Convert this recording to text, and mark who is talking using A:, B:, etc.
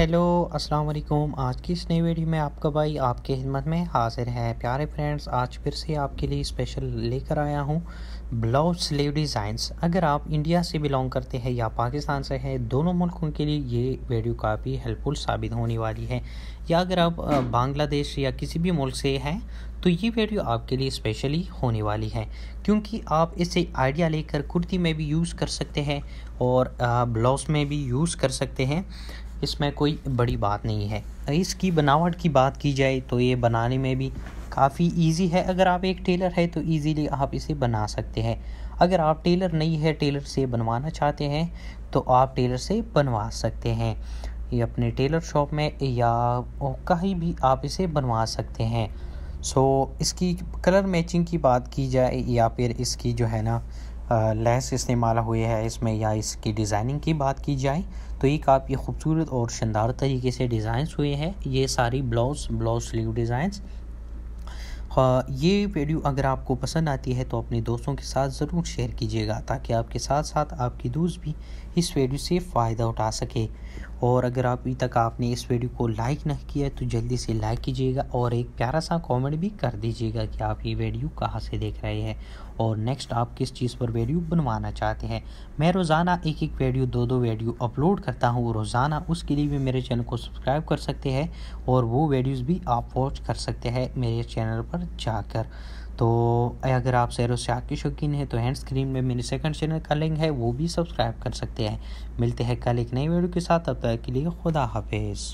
A: hello अस्सलाम वालेकुम आज की इस नई वीडियो में आपका भाई आपके हिम्मत में हाजिर है प्यारे फ्रेंड्स आज फिर से आपके लिए स्पेशल लेकर आया हूँ ब्लाउज स्लीव डिज़ाइंस अगर आप इंडिया से बिलोंग करते हैं या पाकिस्तान से हैं दोनों मुल्कों के लिए ये वीडियो काफ़ी हेल्पफुल साबित होने वाली है या अगर आप बांग्लादेश या किसी भी मुल्क से हैं तो ये वीडियो आपके लिए स्पेशली होने वाली है क्योंकि आप इसे आइडिया लेकर कुर्ती में भी यूज़ कर सकते हैं और ब्लाउज में भी यूज़ कर सकते हैं इसमें कोई बड़ी बात नहीं है इसकी बनावट की बात की जाए तो ये बनाने में भी काफ़ी इजी है अगर आप एक टेलर है तो इजीली आप इसे बना सकते हैं अगर आप टेलर नहीं है टेलर से बनवाना चाहते हैं तो आप टेलर से बनवा सकते हैं ये अपने टेलर शॉप में या कहीं भी आप इसे बनवा सकते हैं सो इसकी कलर मैचिंग की बात की जाए या फिर इसकी जो है ना लेस इस्तेमाल हुए है इसमें या इसकी डिज़ाइनिंग की बात की जाए तो एक काफ़ी खूबसूरत और शानदार तरीके से डिज़ाइंस हुए हैं ये सारी ब्लाउज ब्लाउज स्लीव डिज़ाइंस ये वीडियो अगर आपको पसंद आती है तो अपने दोस्तों के साथ ज़रूर शेयर कीजिएगा ताकि आपके साथ साथ आपकी दोस्त भी इस वीडियो से फ़ायदा उठा सके और अगर अभी तक आपने इस वीडियो को लाइक नहीं किया तो जल्दी से लाइक कीजिएगा और एक प्यारा सा कमेंट भी कर दीजिएगा कि आप ये वीडियो कहाँ से देख रहे हैं और नेक्स्ट आप किस चीज़ पर वीडियो बनवाना चाहते हैं मैं रोज़ाना एक एक वीडियो दो दो वीडियो अपलोड करता हूँ रोज़ाना उसके लिए भी मेरे चैनल को सब्सक्राइब कर सकते हैं और वो वीडियोज़ भी आप वॉच कर सकते हैं मेरे चैनल पर जाकर तो अगर आप सैर शाख के शौकीन हैं तो हैंड स्क्रीन में मेरे सेकंड चैनल का लिंक है वो भी सब्सक्राइब कर सकते हैं मिलते हैं कल एक नई वीडियो के साथ अब तक के लिए खुदा हाफिज़